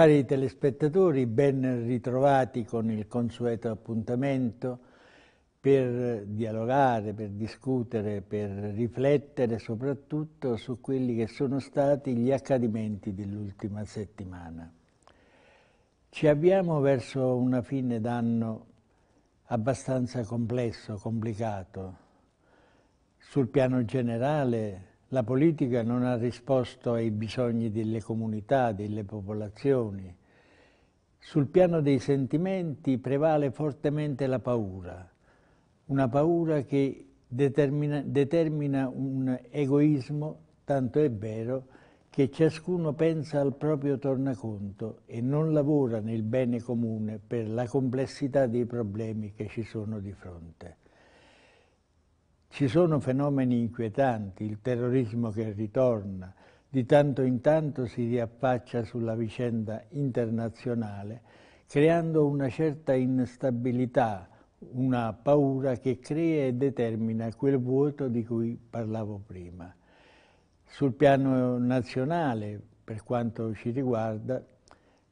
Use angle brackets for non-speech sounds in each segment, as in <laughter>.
Cari telespettatori, ben ritrovati con il consueto appuntamento per dialogare, per discutere, per riflettere soprattutto su quelli che sono stati gli accadimenti dell'ultima settimana. Ci avviamo verso una fine d'anno abbastanza complesso, complicato, sul piano generale la politica non ha risposto ai bisogni delle comunità, delle popolazioni. Sul piano dei sentimenti prevale fortemente la paura, una paura che determina, determina un egoismo, tanto è vero che ciascuno pensa al proprio tornaconto e non lavora nel bene comune per la complessità dei problemi che ci sono di fronte. Ci sono fenomeni inquietanti, il terrorismo che ritorna, di tanto in tanto si riaffaccia sulla vicenda internazionale, creando una certa instabilità, una paura che crea e determina quel vuoto di cui parlavo prima. Sul piano nazionale, per quanto ci riguarda,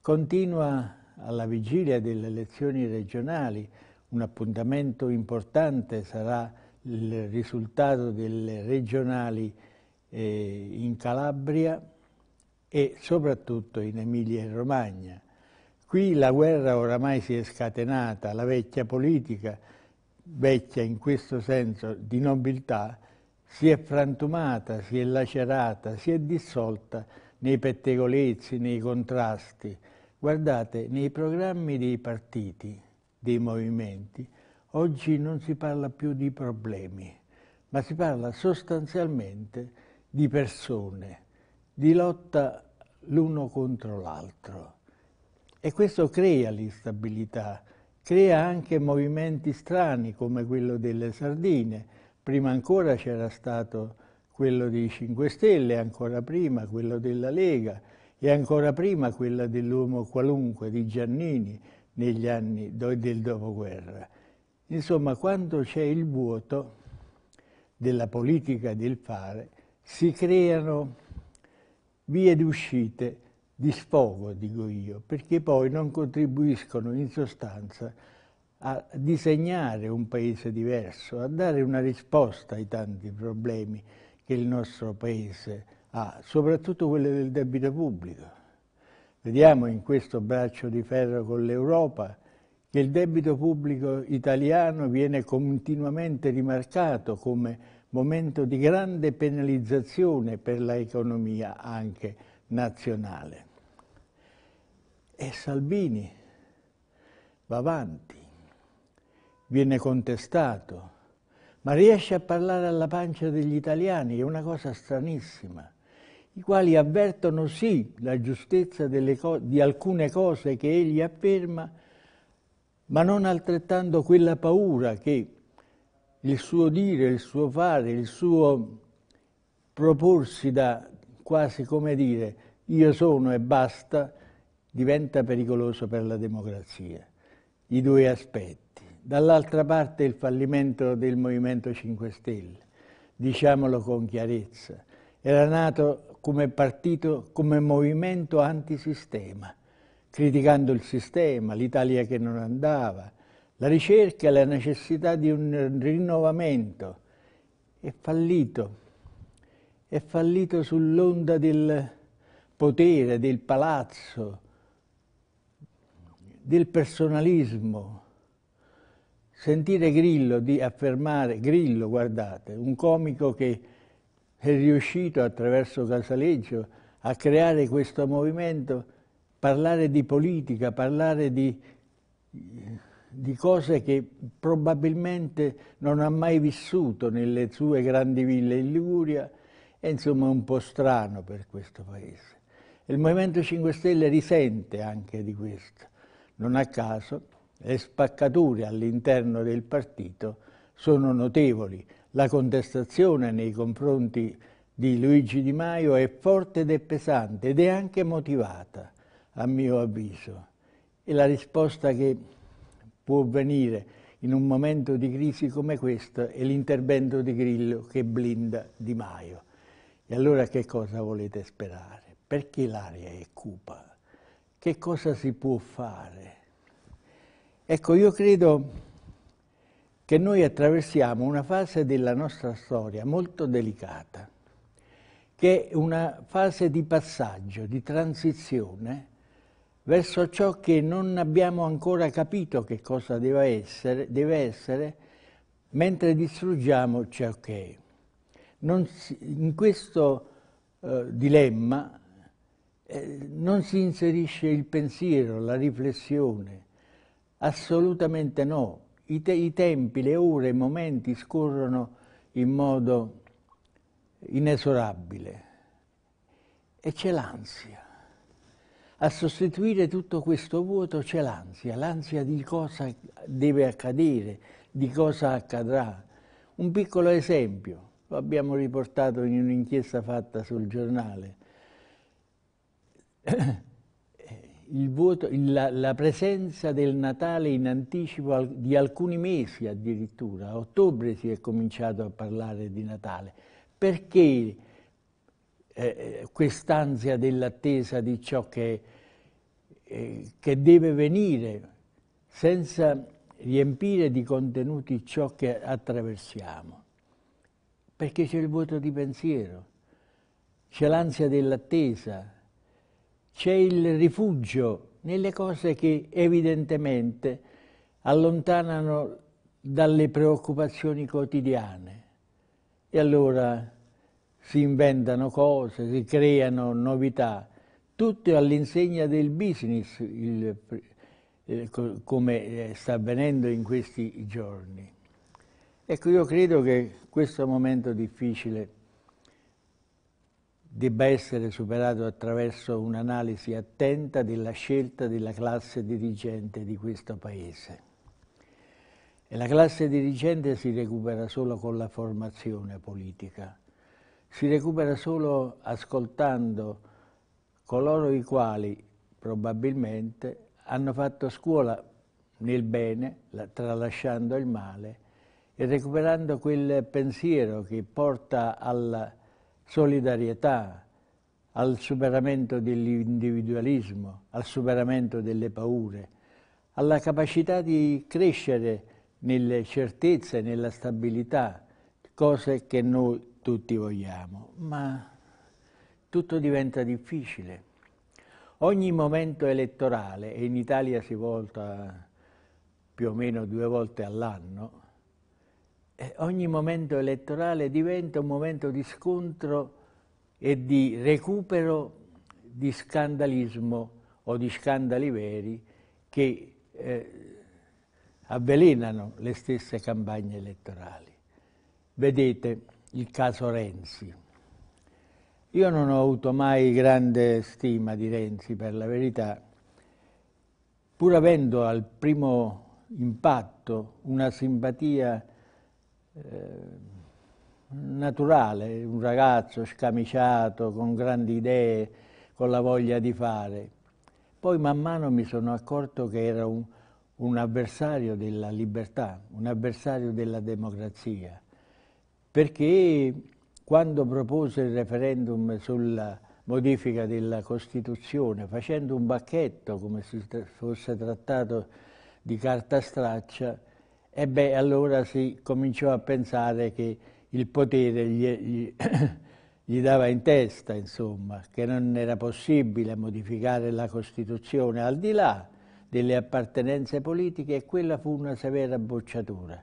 continua alla vigilia delle elezioni regionali, un appuntamento importante sarà il risultato delle regionali eh, in Calabria e soprattutto in Emilia e Romagna. Qui la guerra oramai si è scatenata, la vecchia politica, vecchia in questo senso di nobiltà, si è frantumata, si è lacerata, si è dissolta nei pettegolezzi, nei contrasti. Guardate, nei programmi dei partiti, dei movimenti, Oggi non si parla più di problemi, ma si parla sostanzialmente di persone, di lotta l'uno contro l'altro. E questo crea l'instabilità, crea anche movimenti strani come quello delle sardine. Prima ancora c'era stato quello dei 5 Stelle, ancora prima quello della Lega e ancora prima quella dell'uomo qualunque, di Giannini, negli anni del dopoguerra. Insomma, quando c'è il vuoto della politica del fare, si creano vie d'uscita di sfogo, dico io, perché poi non contribuiscono in sostanza a disegnare un paese diverso, a dare una risposta ai tanti problemi che il nostro paese ha, soprattutto quelli del debito pubblico. Vediamo in questo braccio di ferro con l'Europa che il debito pubblico italiano viene continuamente rimarcato come momento di grande penalizzazione per l'economia anche nazionale. E Salvini va avanti, viene contestato, ma riesce a parlare alla pancia degli italiani, è una cosa stranissima, i quali avvertono sì la giustezza di alcune cose che egli afferma, ma non altrettanto quella paura che il suo dire, il suo fare, il suo proporsi da quasi come dire io sono e basta, diventa pericoloso per la democrazia. I due aspetti. Dall'altra parte il fallimento del Movimento 5 Stelle, diciamolo con chiarezza. Era nato come partito, come movimento antisistema, criticando il sistema, l'Italia che non andava, la ricerca, la necessità di un rinnovamento. È fallito, è fallito sull'onda del potere, del palazzo, del personalismo. Sentire Grillo di affermare, Grillo guardate, un comico che è riuscito attraverso Casaleggio a creare questo movimento parlare di politica, parlare di, di cose che probabilmente non ha mai vissuto nelle sue grandi ville in Liguria, è insomma un po' strano per questo paese. il Movimento 5 Stelle risente anche di questo. Non a caso le spaccature all'interno del partito sono notevoli. La contestazione nei confronti di Luigi Di Maio è forte ed è pesante ed è anche motivata a mio avviso. E la risposta che può venire in un momento di crisi come questo è l'intervento di Grillo che blinda Di Maio. E allora che cosa volete sperare? Perché l'aria è cupa? Che cosa si può fare? Ecco, io credo che noi attraversiamo una fase della nostra storia molto delicata, che è una fase di passaggio, di transizione, verso ciò che non abbiamo ancora capito che cosa deve essere, deve essere mentre distruggiamo ciò che è. Si, in questo eh, dilemma eh, non si inserisce il pensiero, la riflessione, assolutamente no. I, te, I tempi, le ore, i momenti scorrono in modo inesorabile e c'è l'ansia a sostituire tutto questo vuoto c'è l'ansia, l'ansia di cosa deve accadere, di cosa accadrà. Un piccolo esempio, lo abbiamo riportato in un'inchiesta fatta sul giornale. <coughs> Vuoto, la, la, presenza del Natale in anticipo di alcuni mesi addirittura, a ottobre si è cominciato a parlare di Natale, perché eh, eh, quest'ansia dell'attesa di ciò che, eh, che deve venire, senza riempire di contenuti ciò che attraversiamo. Perché c'è il vuoto di pensiero, c'è l'ansia dell'attesa, c'è il rifugio nelle cose che evidentemente allontanano dalle preoccupazioni quotidiane. E allora si inventano cose, si creano novità, tutto all'insegna del business, il, eh, come eh, sta avvenendo in questi giorni. Ecco, io credo che questo momento difficile debba essere superato attraverso un'analisi attenta della scelta della classe dirigente di questo Paese. E la classe dirigente si recupera solo con la formazione politica si recupera solo ascoltando coloro i quali probabilmente hanno fatto scuola nel bene, tralasciando il male, e recuperando quel pensiero che porta alla solidarietà, al superamento dell'individualismo, al superamento delle paure, alla capacità di crescere nelle certezze, nella stabilità, cose che noi tutti vogliamo, ma tutto diventa difficile. Ogni momento elettorale, e in Italia si volta più o meno due volte all'anno, eh, ogni momento elettorale diventa un momento di scontro e di recupero di scandalismo o di scandali veri che eh, avvelenano le stesse campagne elettorali. Vedete, il caso Renzi. Io non ho avuto mai grande stima di Renzi, per la verità, pur avendo al primo impatto una simpatia eh, naturale, un ragazzo scamiciato, con grandi idee, con la voglia di fare. Poi man mano mi sono accorto che era un, un avversario della libertà, un avversario della democrazia, perché quando propose il referendum sulla modifica della Costituzione, facendo un bacchetto come se fosse trattato di carta straccia, e beh, allora si cominciò a pensare che il potere gli, gli, <coughs> gli, dava in testa, insomma, che non era possibile modificare la Costituzione al di là delle appartenenze politiche e quella fu una severa bocciatura.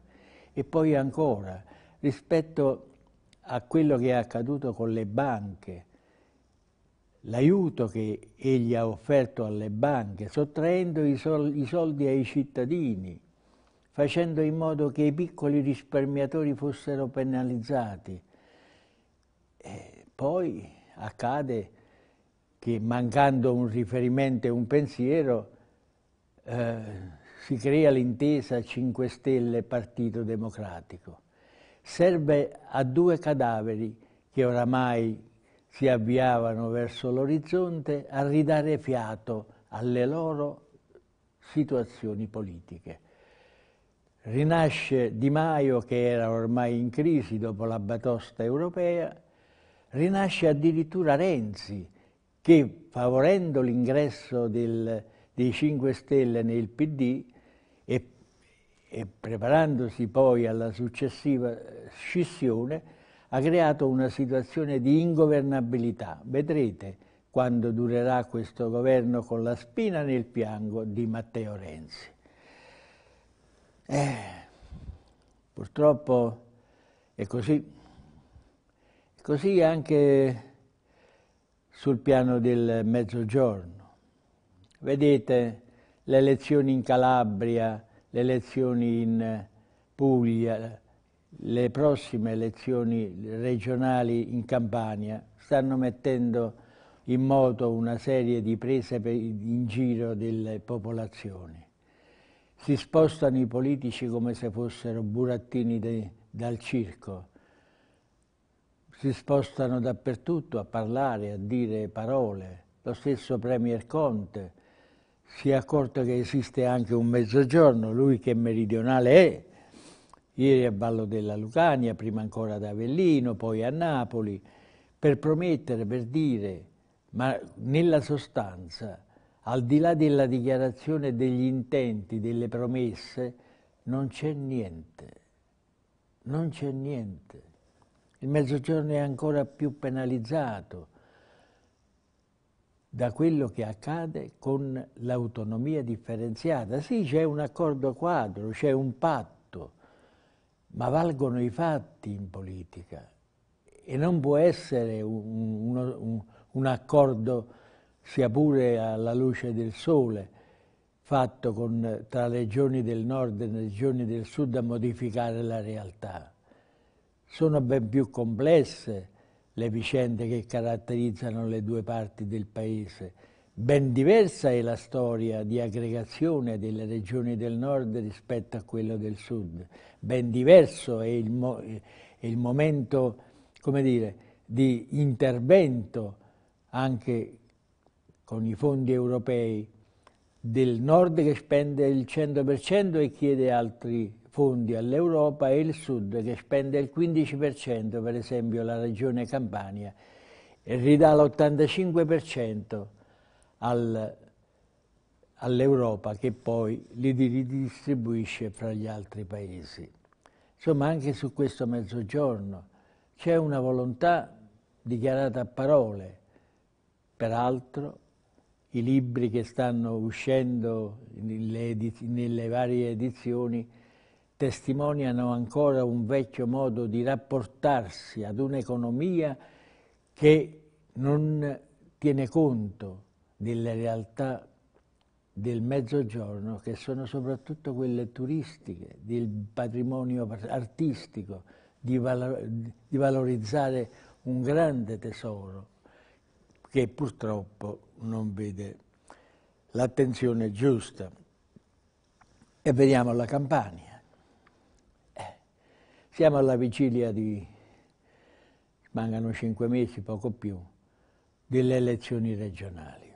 E poi ancora, rispetto a quello che è accaduto con le banche, l'aiuto che egli ha offerto alle banche, sottraendo i, sol i soldi ai cittadini, facendo in modo che i piccoli risparmiatori fossero penalizzati. E poi accade che mancando un riferimento e un pensiero eh, si crea l'intesa 5 Stelle Partito Democratico serve a due cadaveri che oramai si avviavano verso l'orizzonte a ridare fiato alle loro situazioni politiche. Rinasce Di Maio, che era ormai in crisi dopo la batosta europea, rinasce addirittura Renzi, che favorendo l'ingresso dei 5 Stelle nel PD e e preparandosi poi alla successiva scissione, ha creato una situazione di ingovernabilità. Vedrete quando durerà questo governo con la spina nel piango di Matteo Renzi. Eh, purtroppo è così. È così anche sul piano del mezzogiorno. Vedete le elezioni in Calabria, le elezioni in eh, Puglia, le prossime elezioni regionali in Campania, stanno mettendo in moto una serie di prese in giro delle popolazioni. Si spostano i politici come se fossero burattini de, dal circo, si spostano dappertutto a parlare, a dire parole. Lo stesso Premier Conte si è accorto che esiste anche un mezzogiorno, lui che meridionale è, ieri a Ballo della Lucania, prima ancora ad Avellino, poi a Napoli, per promettere, per dire, ma nella sostanza, al di là della dichiarazione degli intenti, delle promesse, non c'è niente, non c'è niente. Il mezzogiorno è ancora più penalizzato, da quello che accade con l'autonomia differenziata. Sì, c'è un accordo quadro, c'è un patto, ma valgono i fatti in politica e non può essere un, un, un accordo, sia pure alla luce del sole, fatto con, tra regioni del nord e regioni del sud a modificare la realtà. Sono ben più complesse le vicende che caratterizzano le due parti del paese. Ben diversa è la storia di aggregazione delle regioni del nord rispetto a quella del sud, ben diverso è il, mo è il momento, come dire, di intervento anche con i fondi europei del nord che spende il 100% e chiede altri fondi all'Europa e il Sud che spende il 15%, per esempio la regione Campania, e ridà l'85% al, all'Europa che poi li ridistribuisce fra gli altri paesi. Insomma, anche su questo mezzogiorno c'è una volontà dichiarata a parole, peraltro i libri che stanno uscendo nelle, nelle varie edizioni testimoniano ancora un vecchio modo di rapportarsi ad un'economia che non tiene conto delle realtà del mezzogiorno che sono soprattutto quelle turistiche, del patrimonio artistico, di, valo di valorizzare un grande tesoro che purtroppo non vede l'attenzione giusta. E vediamo la Campania. Siamo alla vigilia di, mancano cinque mesi, poco più, delle elezioni regionali.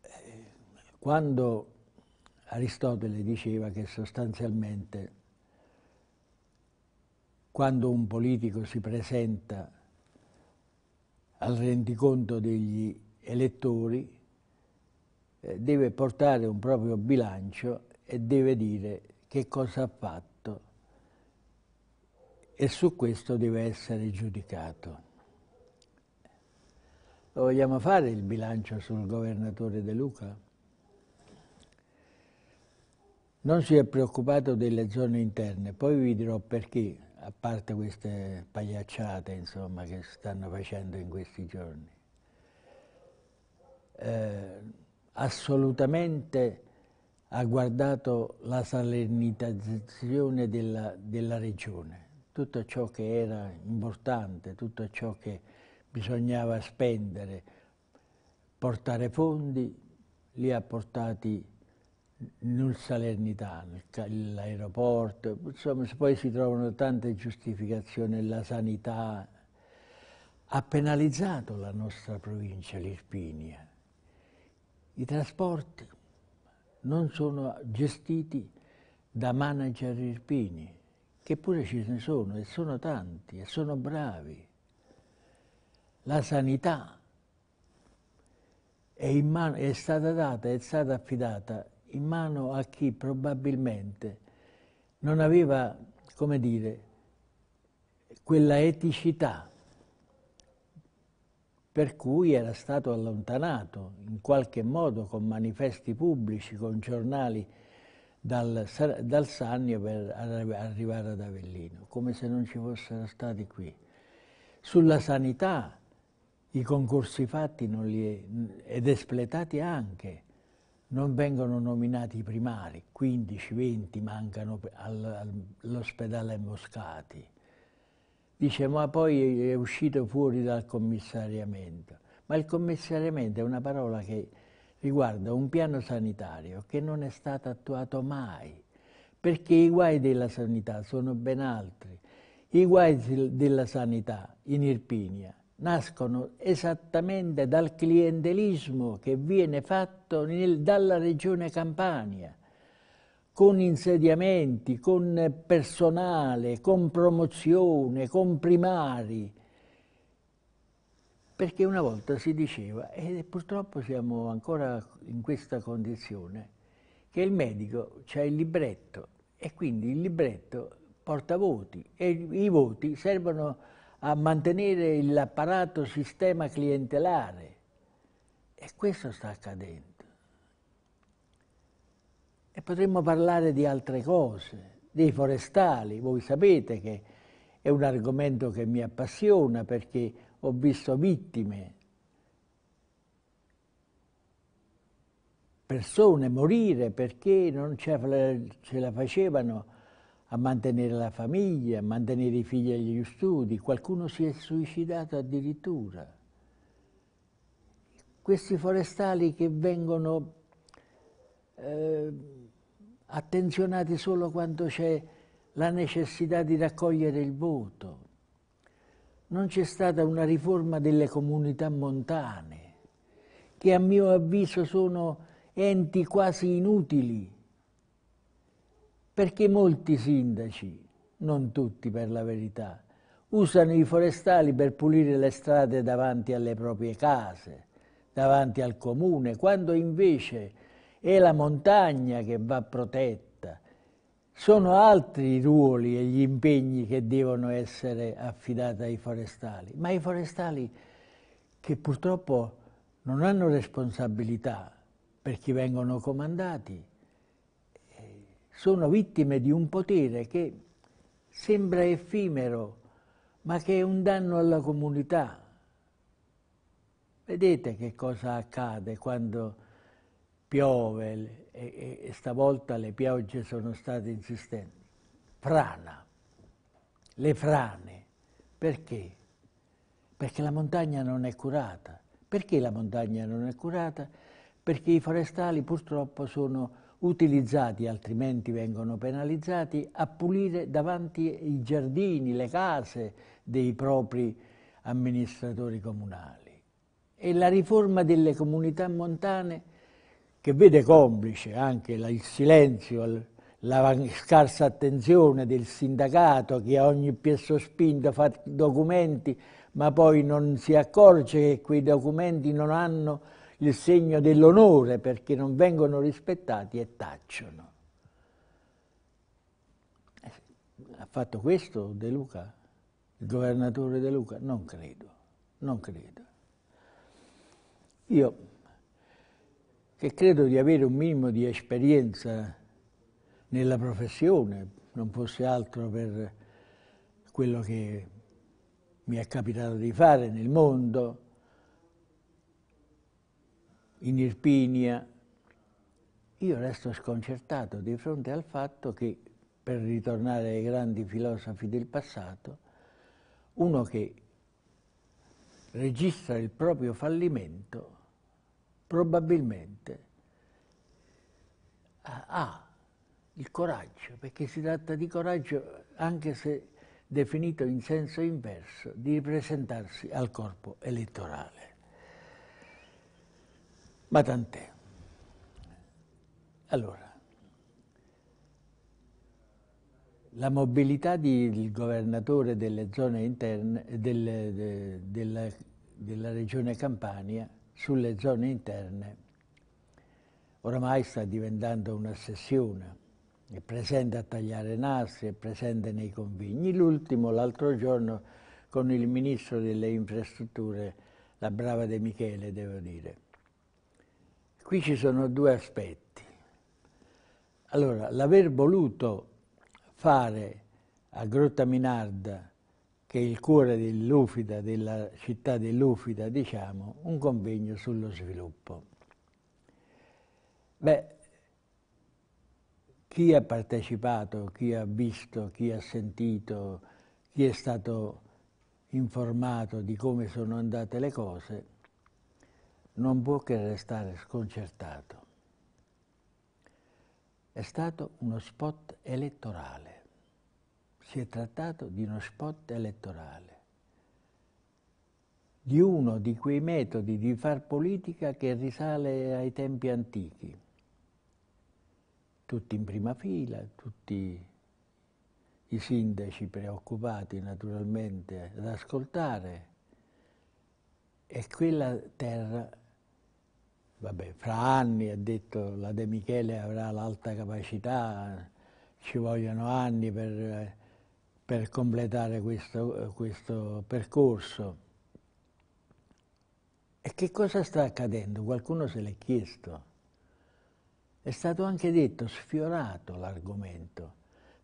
Eh, quando Aristotele diceva che sostanzialmente quando un politico si presenta al rendiconto degli elettori eh, deve portare un proprio bilancio e deve dire che cosa ha fatto e su questo deve essere giudicato. Lo vogliamo fare il bilancio sul governatore De Luca? Non si è preoccupato delle zone interne, poi vi dirò perché, a parte queste pagliacciate insomma, che stanno facendo in questi giorni. Eh, assolutamente ha guardato la salernitazzazione della, della regione tutto ciò che era importante, tutto ciò che bisognava spendere, portare fondi, li ha portati nel Salernitano, l'aeroporto, insomma poi si trovano tante giustificazioni, la sanità ha penalizzato la nostra provincia, l'Irpinia. I trasporti non sono gestiti da manager irpini, che pure ce ne sono e sono tanti e sono bravi. La sanità è, mano, è stata data, è stata affidata in mano a chi probabilmente non aveva, come dire, quella eticità per cui era stato allontanato in qualche modo con manifesti pubblici, con giornali dal, dal Sannio per arrivare ad Avellino, come se non ci fossero stati qui. Sulla sanità i concorsi fatti li, ed espletati anche, non vengono nominati i primari, 15, 20 mancano all'ospedale Moscati. Dice, ma poi è uscito fuori dal commissariamento. Ma il commissariamento è una parola che riguarda un piano sanitario che non è stato attuato mai, perché i guai della sanità sono ben altri. I guai della sanità in Irpinia nascono esattamente dal clientelismo che viene fatto nel, dalla regione Campania, con insediamenti, con personale, con promozione, con primari, perché una volta si diceva, e purtroppo siamo ancora in questa condizione, che il medico ha il libretto e quindi il libretto porta voti e i voti servono a mantenere l'apparato sistema clientelare e questo sta accadendo. E potremmo parlare di altre cose, dei forestali, voi sapete che è un argomento che mi appassiona perché ho visto vittime, persone morire perché non ce la facevano a mantenere la famiglia, a mantenere i figli agli studi, qualcuno si è suicidato addirittura. Questi forestali che vengono eh, attenzionati solo quando c'è la necessità di raccogliere il voto non c'è stata una riforma delle comunità montane, che a mio avviso sono enti quasi inutili, perché molti sindaci, non tutti per la verità, usano i forestali per pulire le strade davanti alle proprie case, davanti al comune, quando invece è la montagna che va protetta sono altri i ruoli e gli impegni che devono essere affidati ai forestali, ma i forestali che purtroppo non hanno responsabilità per chi vengono comandati, eh, sono vittime di un potere che sembra effimero, ma che è un danno alla comunità. Vedete che cosa accade quando piove, e, e stavolta le piogge sono state insistenti. Frana, le frane, perché? Perché la montagna non è curata. Perché la montagna non è curata? Perché i forestali purtroppo sono utilizzati, altrimenti vengono penalizzati, a pulire davanti i giardini, le case dei propri amministratori comunali. E la riforma delle comunità montane che vede complice anche il silenzio, la scarsa attenzione del sindacato che a ogni piè spinto fa documenti ma poi non si accorge che quei documenti non hanno il segno dell'onore perché non vengono rispettati e tacciono. Eh, ha fatto questo De Luca? Il governatore De Luca? Non credo, non credo. Io che credo di avere un minimo di esperienza nella professione, non fosse altro per quello che mi è capitato di fare nel mondo, in Irpinia, io resto sconcertato di fronte al fatto che, per ritornare ai grandi filosofi del passato, uno che registra il proprio fallimento probabilmente ha il coraggio, perché si tratta di coraggio anche se definito in senso inverso, di presentarsi al corpo elettorale. Ma tant'è. Allora, la mobilità del governatore delle zone interne, delle, de, della, della regione Campania sulle zone interne oramai sta diventando un'ossessione. È presente a tagliare nastri, è presente nei convegni. L'ultimo, l'altro giorno, con il ministro delle infrastrutture, la brava De Michele, devo dire. Qui ci sono due aspetti. Allora, l'aver voluto fare a Grotta Minarda che è il cuore dell'Ufida, della città dell'Ufida, diciamo, un convegno sullo sviluppo. Beh, chi ha partecipato, chi ha visto, chi ha sentito, chi è stato informato di come sono andate le cose, non può che restare sconcertato. È stato uno spot elettorale. Si è trattato di uno spot elettorale, di uno di quei metodi di far politica che risale ai tempi antichi. Tutti in prima fila, tutti i sindaci preoccupati naturalmente ad ascoltare e quella terra, vabbè, fra anni ha detto la De Michele avrà l'alta capacità, ci vogliono anni per eh, per completare questo, questo percorso. E che cosa sta accadendo? Qualcuno se l'è chiesto. È stato anche detto, sfiorato l'argomento,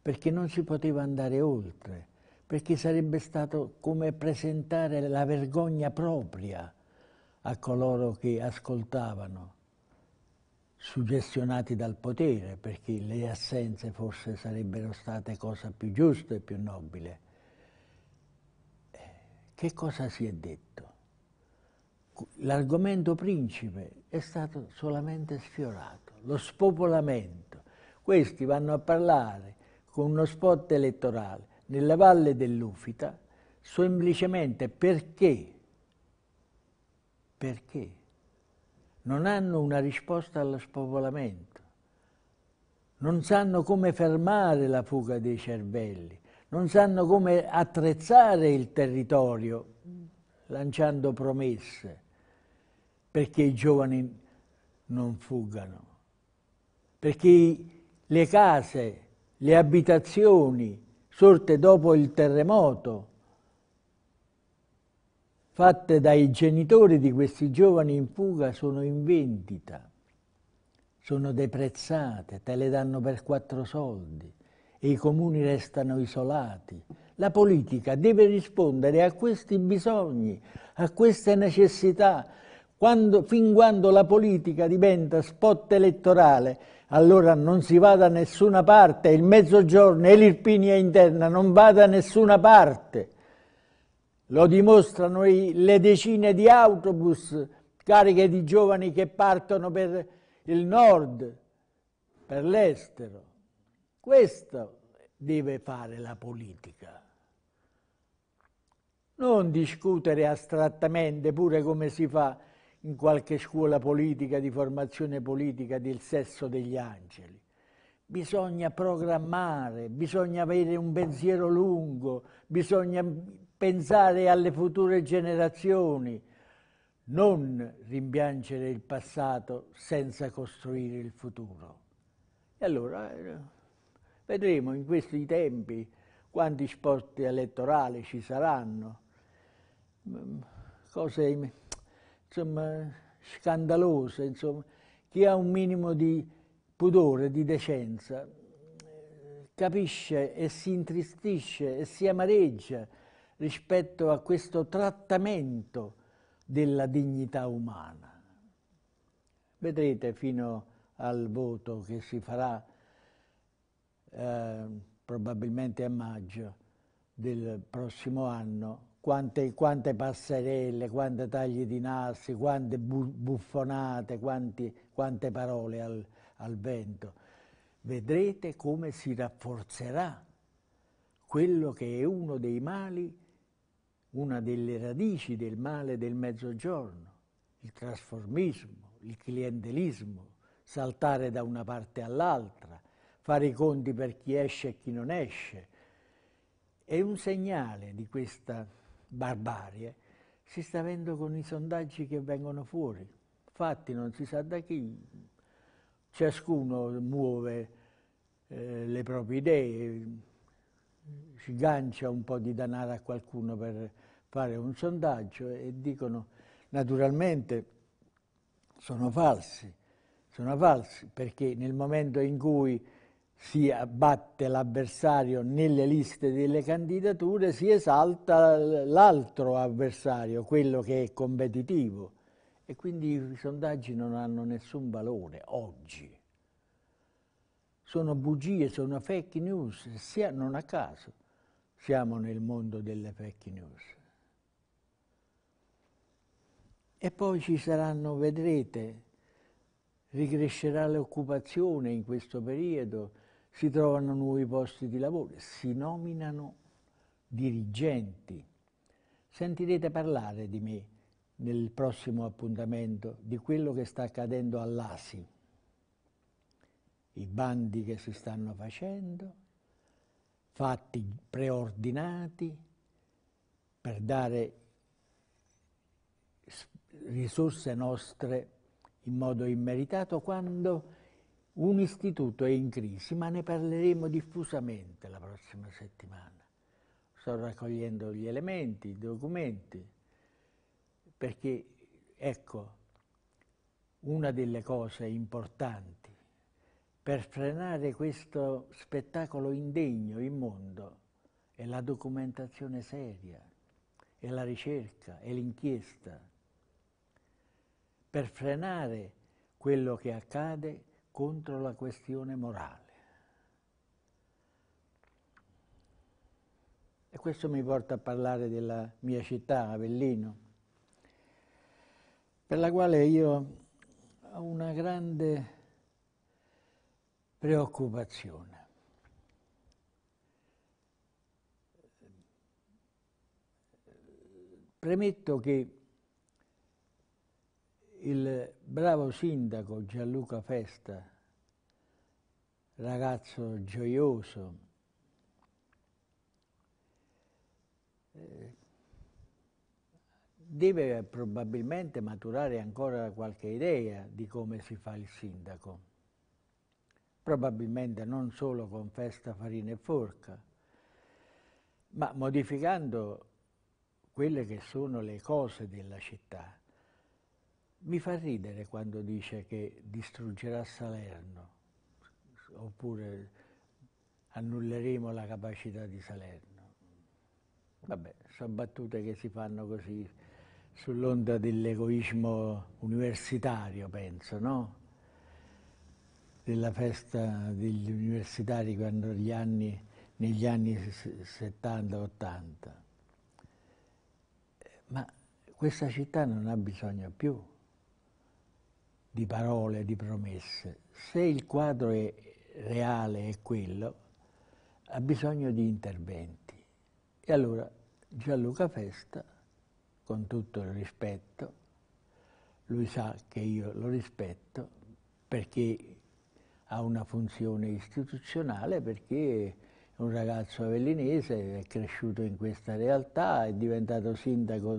perché non si poteva andare oltre, perché sarebbe stato come presentare la vergogna propria a coloro che ascoltavano suggestionati dal potere, perché le assenze forse sarebbero state cosa più giusta e più nobile. Che cosa si è detto? L'argomento principe è stato solamente sfiorato, lo spopolamento. Questi vanno a parlare con uno spot elettorale nella valle dell'Ufita semplicemente perché, perché non hanno una risposta allo spopolamento, non sanno come fermare la fuga dei cervelli, non sanno come attrezzare il territorio lanciando promesse perché i giovani non fuggano, perché le case, le abitazioni sorte dopo il terremoto fatte dai genitori di questi giovani in fuga sono in vendita, sono deprezzate, te le danno per quattro soldi e i comuni restano isolati. La politica deve rispondere a questi bisogni, a queste necessità. Quando, fin quando la politica diventa spot elettorale, allora non si va da nessuna parte, il mezzogiorno e l'Irpinia interna non va da nessuna parte. Lo dimostrano le decine di autobus cariche di giovani che partono per il nord, per l'estero. Questo deve fare la politica. Non discutere astrattamente, pure come si fa in qualche scuola politica di formazione politica, del sesso degli angeli bisogna programmare, bisogna avere un pensiero lungo, bisogna pensare alle future generazioni, non rimpiangere il passato senza costruire il futuro. E allora eh, vedremo in questi tempi quanti sport elettorali ci saranno, mm, cose insomma, scandalose, insomma, chi ha un minimo di pudore, di decenza, capisce e si intristisce e si amareggia rispetto a questo trattamento della dignità umana. Vedrete fino al voto che si farà eh, probabilmente a maggio del prossimo anno, quante, quante passerelle, quante tagli di nasi, quante bu buffonate, quanti, quante parole al, al vento, vedrete come si rafforzerà quello che è uno dei mali, una delle radici del male del mezzogiorno, il trasformismo, il clientelismo, saltare da una parte all'altra, fare i conti per chi esce e chi non esce. È un segnale di questa barbarie si sta avendo con i sondaggi che vengono fuori, fatti non si sa da chi, ciascuno muove eh, le proprie idee, si gancia un po' di danaro a qualcuno per fare un sondaggio e dicono naturalmente sono falsi, sono falsi perché nel momento in cui si abbatte l'avversario nelle liste delle candidature, si esalta l'altro avversario, quello che è competitivo e quindi i sondaggi non hanno nessun valore oggi. Sono bugie, sono fake news, sia, non a caso siamo nel mondo delle fake news. E poi ci saranno, vedrete, ricrescerà l'occupazione in questo periodo, si trovano nuovi posti di lavoro, si nominano dirigenti. Sentirete parlare di me nel prossimo appuntamento di quello che sta accadendo all'ASI, i bandi che si stanno facendo, fatti preordinati per dare risorse nostre in modo immeritato quando un istituto è in crisi, ma ne parleremo diffusamente la prossima settimana. Sto raccogliendo gli elementi, i documenti, perché ecco una delle cose importanti per frenare questo spettacolo indegno, immondo, è la documentazione seria, è la ricerca, è l'inchiesta. Per frenare quello che accade contro la questione morale. E questo mi porta a parlare della mia città, Avellino per la quale io ho una grande preoccupazione. Premetto che il bravo sindaco Gianluca Festa, ragazzo gioioso, eh, deve probabilmente maturare ancora qualche idea di come si fa il sindaco. Probabilmente non solo con festa, farina e forca, ma modificando quelle che sono le cose della città. Mi fa ridere quando dice che distruggerà Salerno, oppure annulleremo la capacità di Salerno. Vabbè, sono battute che si fanno così sull'onda dell'egoismo universitario, penso, no? Della festa degli universitari quando gli anni, negli anni 70-80. Ma questa città non ha bisogno più di parole, di promesse. Se il quadro è reale è quello, ha bisogno di interventi. E allora Gianluca Festa con tutto il rispetto, lui sa che io lo rispetto perché ha una funzione istituzionale, perché è un ragazzo avellinese, è cresciuto in questa realtà, è diventato sindaco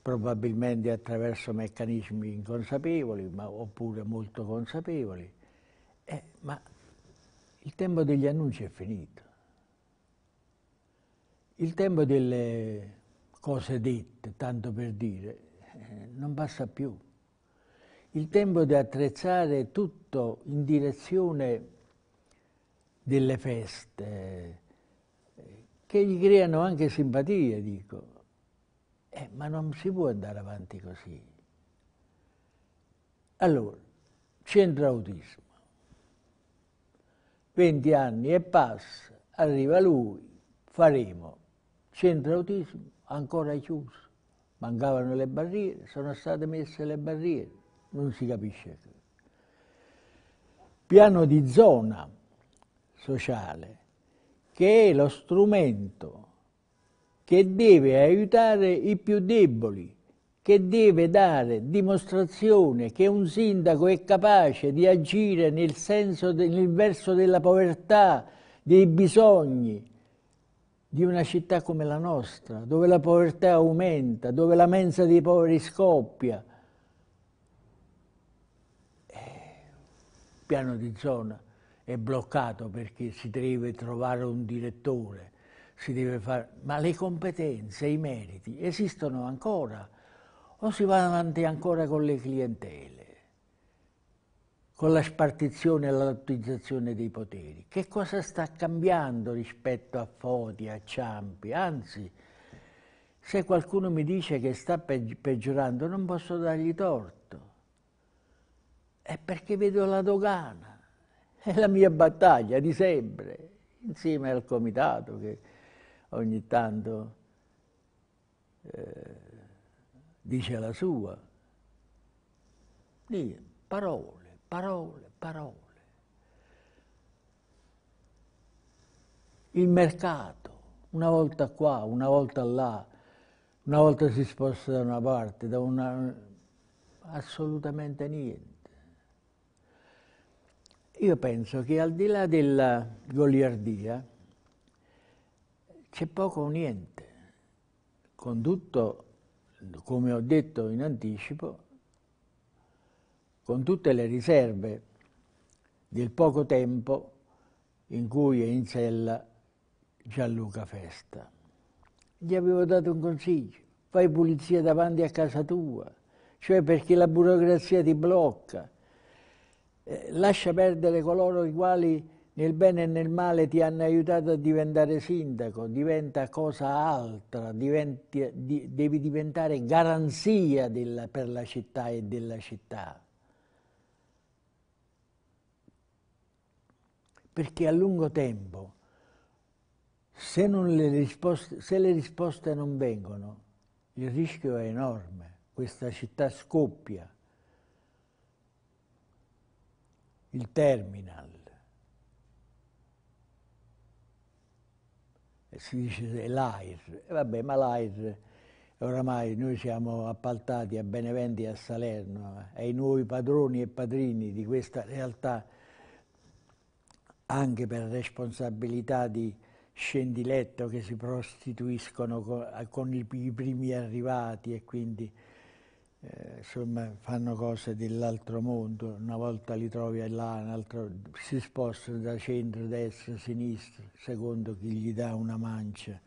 probabilmente attraverso meccanismi inconsapevoli, ma, oppure molto consapevoli. Eh, ma il tempo degli annunci è finito. Il tempo delle cose dette, tanto per dire, eh, non basta più. Il tempo di attrezzare tutto in direzione delle feste, eh, che gli creano anche simpatie, dico. Eh, ma non si può andare avanti così. Allora, centro autismo. 20 anni e passa, arriva lui, faremo centro autismo ancora chiuso. Mancavano le barriere, sono state messe le barriere, non si capisce. Piano di zona sociale, che è lo strumento che deve aiutare i più deboli, che deve dare dimostrazione che un sindaco è capace di agire nel, senso de, nel verso della povertà, dei bisogni, di una città come la nostra, dove la povertà aumenta, dove la mensa dei poveri scoppia. Eh, il piano di zona è bloccato perché si deve trovare un direttore, si deve fare... ma le competenze, i meriti esistono ancora o si va avanti ancora con le clientele? con la spartizione e la lottizzazione dei poteri. Che cosa sta cambiando rispetto a Foti, a Ciampi? Anzi, se qualcuno mi dice che sta peggiorando, non posso dargli torto. È perché vedo la dogana, è la mia battaglia di sempre, insieme al comitato che ogni tanto eh, dice la sua. Lì, parole parole, parole. Il mercato, una volta qua, una volta là, una volta si sposta da una parte, da una... assolutamente niente. Io penso che al di là della goliardia c'è poco o niente, con tutto, come ho detto in anticipo, con tutte le riserve del poco tempo in cui è in sella Gianluca Festa. Gli avevo dato un consiglio, fai pulizia davanti a casa tua, cioè perché la burocrazia ti blocca. Eh, lascia perdere coloro i quali nel bene e nel male ti hanno aiutato a diventare sindaco, diventa cosa altra, diventi, di, devi diventare garanzia della, per la città e della città. perché a lungo tempo, se, le risposte, se le risposte non vengono, il rischio è enorme, questa città scoppia, il terminal, si dice l'AIR, vabbè ma l'AIR oramai noi siamo appaltati a Beneventi e a Salerno, ai eh. nuovi padroni e padrini di questa realtà anche per responsabilità di scendiletto che si prostituiscono con, con i, primi arrivati e quindi eh, insomma fanno cose dell'altro mondo, una volta li trovi là, un altro, si spostano da centro, destra, sinistra, secondo chi gli dà una mancia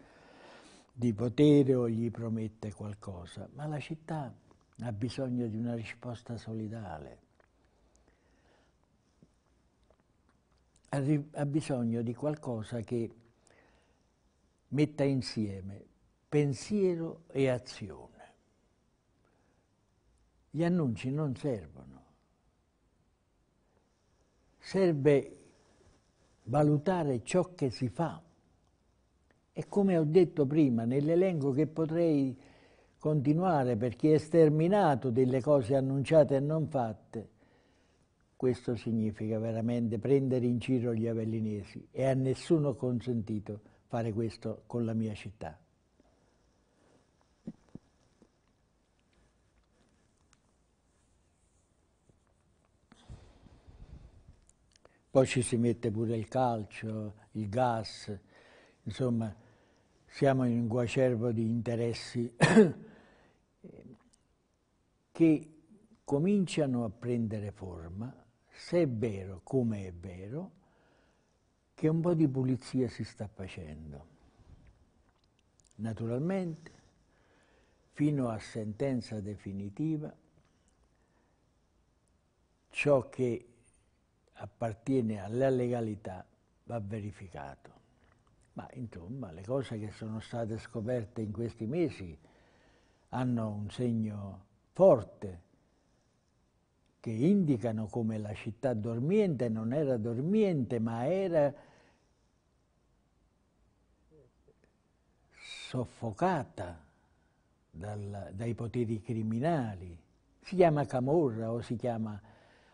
di potere o gli promette qualcosa, ma la città ha bisogno di una risposta solidale ha bisogno di qualcosa che metta insieme pensiero e azione. Gli annunci non servono. Serve valutare ciò che si fa. E come ho detto prima, nell'elenco che potrei continuare perché è sterminato delle cose annunciate e non fatte, questo significa veramente prendere in giro gli avellinesi e a nessuno consentito fare questo con la mia città. Poi ci si mette pure il calcio, il gas, insomma siamo in un guacervo di interessi <coughs> che cominciano a prendere forma se è vero, come è vero, che un po' di pulizia si sta facendo. Naturalmente, fino a sentenza definitiva, ciò che appartiene alla legalità va verificato. Ma insomma, le cose che sono state scoperte in questi mesi hanno un segno forte che indicano come la città dormiente non era dormiente, ma era soffocata dal, dai poteri criminali. Si chiama camorra o si chiama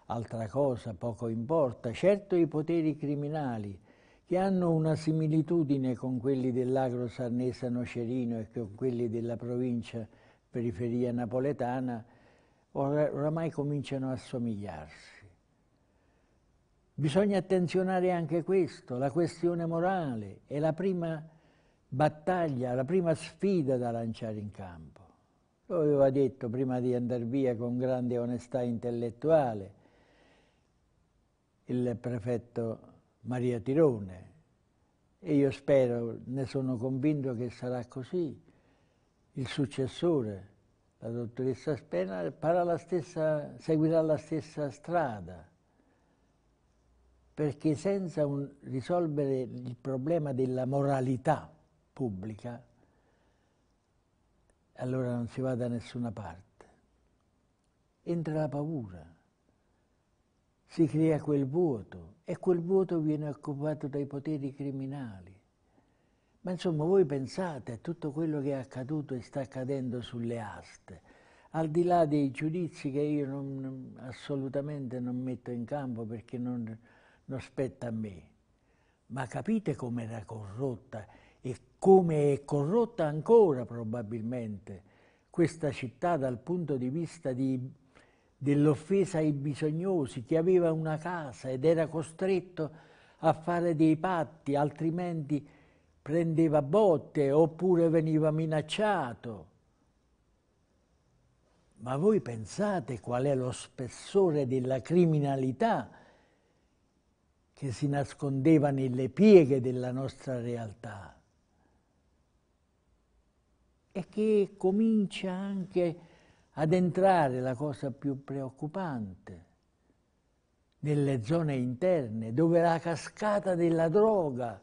altra cosa, poco importa. Certo i poteri criminali che hanno una similitudine con quelli dell'agro sarnese nocerino e con quelli della provincia periferia napoletana, or- oramai cominciano a somigliarsi. Bisogna attenzionare anche questo, la questione morale è la prima battaglia, la prima sfida da lanciare in campo. Lo aveva detto prima di andare via con grande onestà intellettuale il prefetto Maria Tirone e io spero, ne sono convinto che sarà così, il successore la dottoressa Spena la stessa, seguirà la stessa strada, perché senza un, risolvere il problema della moralità pubblica, allora non si va da nessuna parte. Entra la paura, si crea quel vuoto e quel vuoto viene occupato dai poteri criminali ma insomma voi pensate a tutto quello che è accaduto e sta accadendo sulle aste, al di là dei giudizi che io non, assolutamente non metto in campo perché non, non spetta a me, ma capite com'era corrotta e come è corrotta ancora probabilmente questa città dal punto di vista di, dell'offesa ai bisognosi, che aveva una casa ed era costretto a fare dei patti, altrimenti prendeva botte oppure veniva minacciato. Ma voi pensate qual è lo spessore della criminalità che si nascondeva nelle pieghe della nostra realtà e che comincia anche ad entrare la cosa più preoccupante nelle zone interne dove la cascata della droga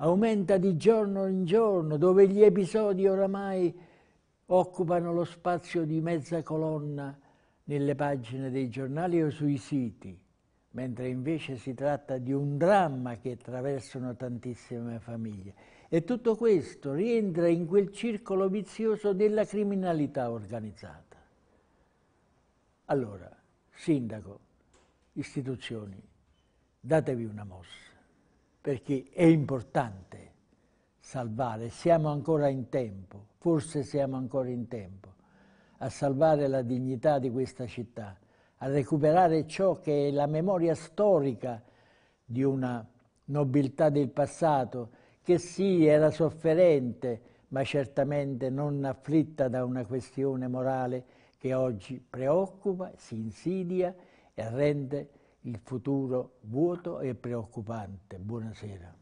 aumenta di giorno in giorno, dove gli episodi oramai occupano lo spazio di mezza colonna nelle pagine dei giornali o sui siti, mentre invece si tratta di un dramma che attraversano tantissime famiglie. E tutto questo rientra in quel circolo vizioso della criminalità organizzata. Allora, sindaco, istituzioni, datevi una mossa perché è importante salvare, siamo ancora in tempo, forse siamo ancora in tempo, a salvare la dignità di questa città, a recuperare ciò che è la memoria storica di una nobiltà del passato, che sì, era sofferente, ma certamente non afflitta da una questione morale che oggi preoccupa, si insidia e rende il futuro vuoto e preoccupante. Buonasera.